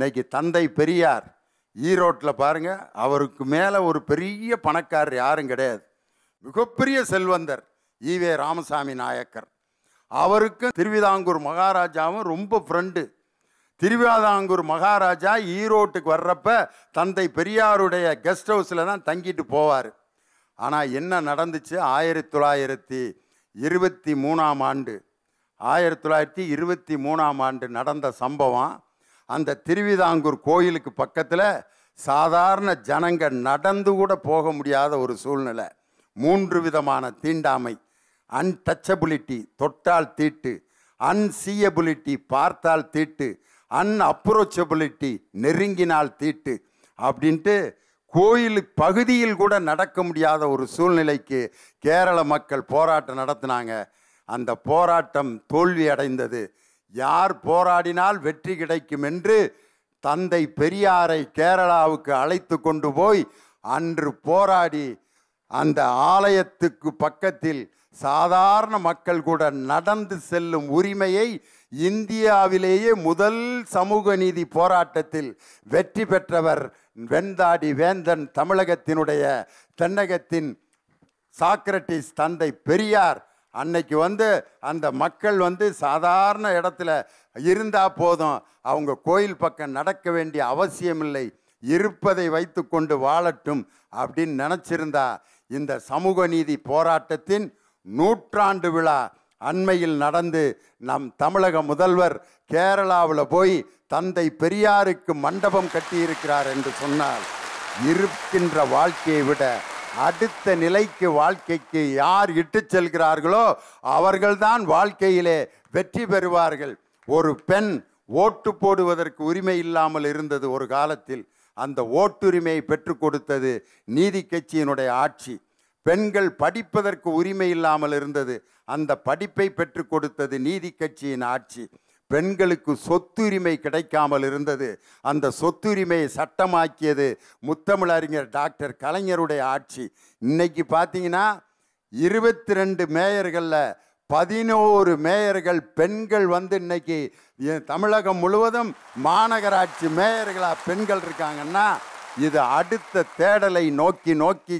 இன்னைக்கு தந்தை பெரியார் ஈரோட்டில் பாருங்கள் அவருக்கு மேலே ஒரு பெரிய பணக்காரர் யாரும் கிடையாது மிகப்பெரிய செல்வந்தர் ஈவே ராமசாமி நாயக்கர் அவருக்கும் திருவிதாங்கூர் மகாராஜாவும் ரொம்ப ஃப்ரெண்டு திருவிதாங்கூர் மகாராஜா ஈரோட்டுக்கு வர்றப்ப தந்தை பெரியாருடைய கெஸ்ட் ஹவுஸில் தான் தங்கிட்டு போவார் ஆனால் என்ன நடந்துச்சு ஆயிரத்தி தொள்ளாயிரத்தி இருபத்தி மூணாம் ஆண்டு ஆயிரத்தி தொள்ளாயிரத்தி இருபத்தி மூணாம் ஆண்டு நடந்த சம்பவம் அந்த திருவிதாங்கூர் கோயிலுக்கு பக்கத்தில் சாதாரண ஜனங்க நடந்து கூட போக முடியாத ஒரு சூழ்நிலை மூன்று விதமான தீண்டாமை அன்டச்சபிலிட்டி தொட்டால் தீட்டு அன்சீயபிலிட்டி பார்த்தால் தீட்டு அன் அப்ரோச்சபிலிட்டி நெருங்கினால் தீட்டு அப்படின்ட்டு கோயில் பகுதியில் கூட நடக்க முடியாத ஒரு சூழ்நிலைக்கு கேரள மக்கள் போராட்டம் நடத்தினாங்க அந்த போராட்டம் தோல்வி அடைந்தது யார் போராடினால் வெற்றி கிடைக்கும் என்று தந்தை பெரியாரை கேரளாவுக்கு அழைத்து கொண்டு போய் அன்று போராடி அந்த ஆலயத்துக்கு பக்கத்தில் சாதாரண மக்கள் கூட நடந்து செல்லும் உரிமையை இந்தியாவிலேயே முதல் சமூக நீதி போராட்டத்தில் வெற்றி பெற்றவர் வெந்தாடி வேந்தன் தமிழகத்தினுடைய தென்னகத்தின் சாக்ரட்டிஸ் தந்தை பெரியார் அன்னைக்கு வந்து அந்த மக்கள் வந்து சாதாரண இடத்துல இருந்தால் போதும் அவங்க கோயில் பக்கம் நடக்க வேண்டிய அவசியமில்லை இருப்பதை வைத்து கொண்டு வாழட்டும் அப்படின்னு நினச்சிருந்தா இந்த சமூக நீதி போராட்டத்தின் நூற்றாண்டு விழா அண்மையில் நடந்து நம் தமிழக முதல்வர் கேரளாவில் போய் தந்தை பெரியாருக்கு மண்டபம் கட்டியிருக்கிறார் என்று சொன்னால் இருக்கின்ற வாழ்க்கையை விட அடுத்த நிலைக்கு வாழ்க்கைக்கு யார் இட்டு செல்கிறார்களோ அவர்கள்தான் வாழ்க்கையிலே வெற்றி பெறுவார்கள் ஒரு பெண் ஓட்டு போடுவதற்கு உரிமை இல்லாமல் இருந்தது ஒரு காலத்தில் அந்த ஓட்டுரிமையை பெற்றுக் கொடுத்தது நீதி கட்சியினுடைய ஆட்சி பெண்கள் படிப்பதற்கு உரிமை இல்லாமல் இருந்தது அந்த படிப்பை பெற்றுக் கொடுத்தது நீதி கட்சியின் ஆட்சி பெண்களுக்கு சொத்துரிமை கிடைக்காமல் இருந்தது அந்த சொத்துரிமையை சட்டமாக்கியது முத்தமிழறிஞர் டாக்டர் கலைஞருடைய ஆட்சி இன்னைக்கு பார்த்தீங்கன்னா இருபத்தி ரெண்டு மேயர்களில் பதினோரு மேயர்கள் பெண்கள் வந்து இன்னைக்கு தமிழகம் முழுவதும் மாநகராட்சி மேயர்களாக பெண்கள் இருக்காங்கன்னா இது அடுத்த தேடலை நோக்கி நோக்கி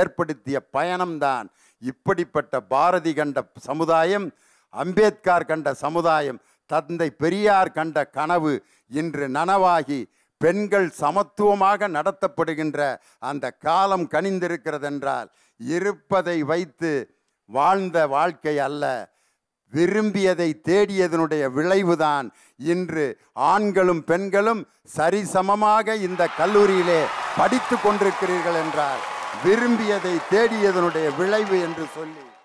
ஏற்படுத்திய பயணம்தான் இப்படிப்பட்ட பாரதி கண்ட சமுதாயம் அம்பேத்கார் கண்ட சமுதாயம் தந்தை பெரியார் கண்ட கனவு இன்று நனவாகி பெண்கள் சமத்துவமாக நடத்தப்படுகின்ற அந்த காலம் கனிந்திருக்கிறதென்றால் இருப்பதை வைத்து வாழ்ந்த வாழ்க்கை அல்ல விரும்பியதை தேடியதனுடைய விளைவுதான் இன்று ஆண்களும் பெண்களும் சரிசமமாக இந்த கல்லூரியிலே படித்து கொண்டிருக்கிறீர்கள் என்றால் விரும்பியதை தேடியதனுடைய விளைவு என்று சொல்லி